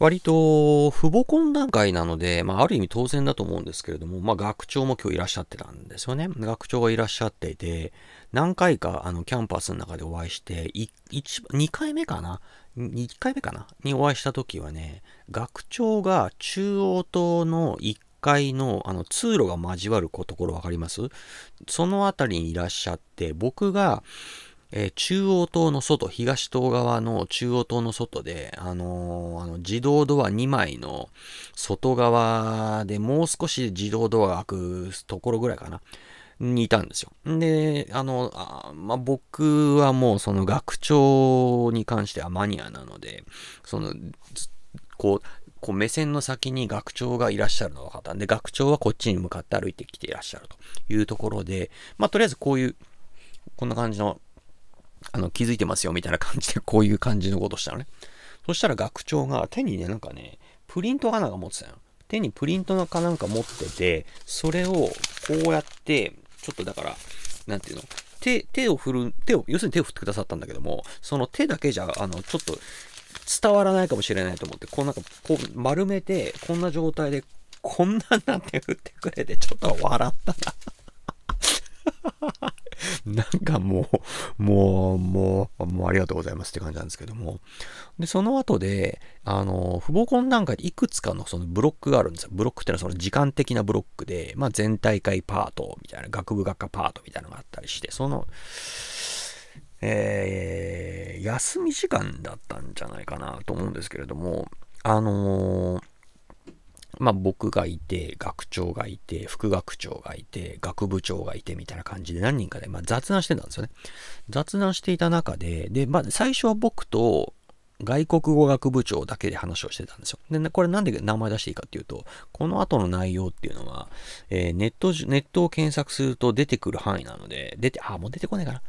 割と父母懇談会なので、まあ、ある意味当然だと思うんですけれども、まあ、学長も今日いらっしゃってたんですよね。学長がいらっしゃっていて、何回かあのキャンパスの中でお会いして、2回目かな ?1 回目かなにお会いした時はね、学長が中央棟の1階のあの通路が交わるところ分かりますそのあたりにいらっしゃって、僕が、えー、中央島の外、東棟側の中央島の外で、あのー、あの自動ドア2枚の外側でもう少し自動ドアが開くところぐらいかな。にいたんですよ。で、あの、あまあ、僕はもうその学長に関してはマニアなので、その、こう、こう目線の先に学長がいらっしゃるのが分かったんで、学長はこっちに向かって歩いてきていらっしゃるというところで、まあ、とりあえずこういう、こんな感じのあの、気づいてますよ、みたいな感じで、こういう感じのことしたのね。そしたら学長が手にね、なんかね、プリントかなんか持ってたの。手にプリントかなんか持ってて、それをこうやって、ちょっとだから、なんていうの、手、手を振る、手を、要するに手を振ってくださったんだけども、その手だけじゃ、あの、ちょっと伝わらないかもしれないと思って、こうなんか、こう丸めて、こんな状態で、こんなんなって振ってくれて、ちょっと笑ったな。なんかもう、もう、もう、もうありがとうございますって感じなんですけども。で、その後で、あの、父母婚段階でいくつかのそのブロックがあるんですよ。ブロックってのはその時間的なブロックで、まあ全体会パートみたいな、学部学科パートみたいなのがあったりして、その、えー、休み時間だったんじゃないかなと思うんですけれども、あのー、まあ僕がいて、学長がいて、副学長がいて、学部長がいてみたいな感じで何人かで、まあ、雑談してたんですよね。雑談していた中で、で、まあ最初は僕と外国語学部長だけで話をしてたんですよ。で、これなんで名前出していいかっていうと、この後の内容っていうのは、えー、ネット、ネットを検索すると出てくる範囲なので、出て、あ、もう出てこないかな。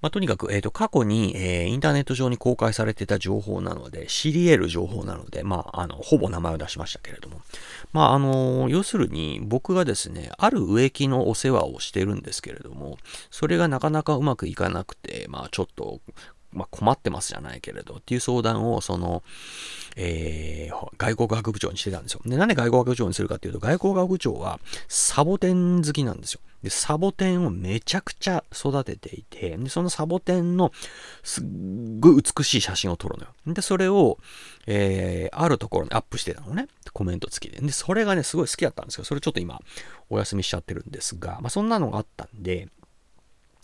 まあ、とにかく、えっ、ー、と、過去に、えー、インターネット上に公開されてた情報なので、知り得る情報なので、まあ、あの、ほぼ名前を出しましたけれども。まあ、あの、要するに、僕がですね、ある植木のお世話をしてるんですけれども、それがなかなかうまくいかなくて、まあ、ちょっと、まあ、困ってますじゃないけれどっていう相談をその、えー、外交学部長にしてたんですよ。で、なんで外交学部長にするかっていうと、外交学部長はサボテン好きなんですよ。でサボテンをめちゃくちゃ育てていて、でそのサボテンのすっごい美しい写真を撮るのよ。で、それを、えー、あるところにアップしてたのね。コメント付きで。で、それがね、すごい好きだったんですけど、それちょっと今、お休みしちゃってるんですが、まあ、そんなのがあったんで、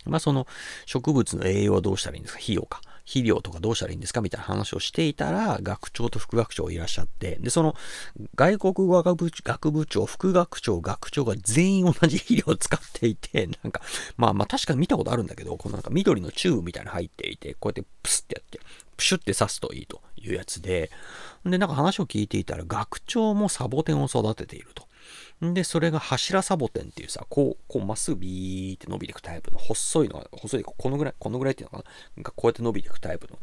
まあ、その植物の栄養はどうしたらいいんですか費用か。肥料とかどうしたらいいんですかみたいな話をしていたら、学長と副学長いらっしゃって、で、その、外国語学部長、副学長、学長が全員同じ肥料を使っていて、なんか、まあまあ確かに見たことあるんだけど、このなんか緑のチューブみたいなの入っていて、こうやってプスってやって、プシュって刺すといいというやつで、で、なんか話を聞いていたら、学長もサボテンを育てていると。で、それが柱サボテンっていうさ、こう、こうまっすぐビーって伸びていくタイプの、細いのが、細い、このぐらい、このぐらいっていうのかながこうやって伸びていくタイプの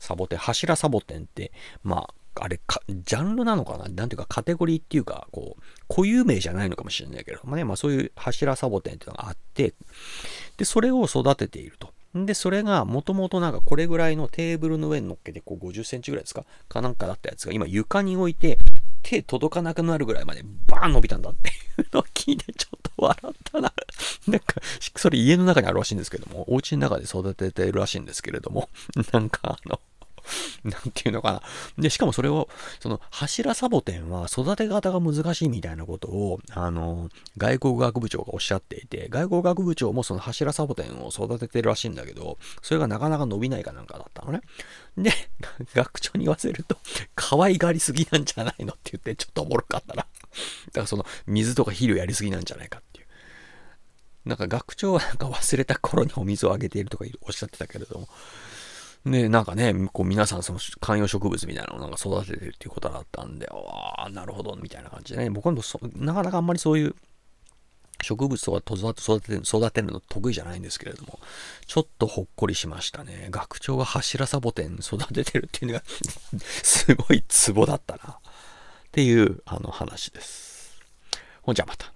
サボテン、柱サボテンって、まあ、あれか、ジャンルなのかななんていうか、カテゴリーっていうか、こう、固有名じゃないのかもしれないけど、まあね、まあそういう柱サボテンっていうのがあって、で、それを育てていると。で、それがもともとなんかこれぐらいのテーブルの上に乗っけてこう50センチぐらいですかかなんかだったやつが今床に置いて手届かなくなるぐらいまでバーン伸びたんだっていうのを聞いてちょっと笑ったな。なんか、それ家の中にあるらしいんですけども、お家の中で育ててるらしいんですけれども、なんかあの、なんていうのかな。で、しかもそれを、その柱サボテンは育て方が難しいみたいなことを、あの、外交学部長がおっしゃっていて、外交学部長もその柱サボテンを育ててるらしいんだけど、それがなかなか伸びないかなんかだったのね。で、学長に言わせると、可愛がりすぎなんじゃないのって言って、ちょっとおもろかったな。だからその、水とか肥料やりすぎなんじゃないかっていう。なんか学長はなんか忘れた頃にお水をあげているとかおっしゃってたけれども、で、なんかね、こう皆さんその観葉植物みたいなのをなんか育ててるっていうことだったんで、ああ、なるほど、みたいな感じでね、僕もそなかなかあんまりそういう植物とか育て育てるの得意じゃないんですけれども、ちょっとほっこりしましたね。学長が柱サボテン育ててるっていうのが すごいツボだったな。っていう、あの話です。ほんじゃまた。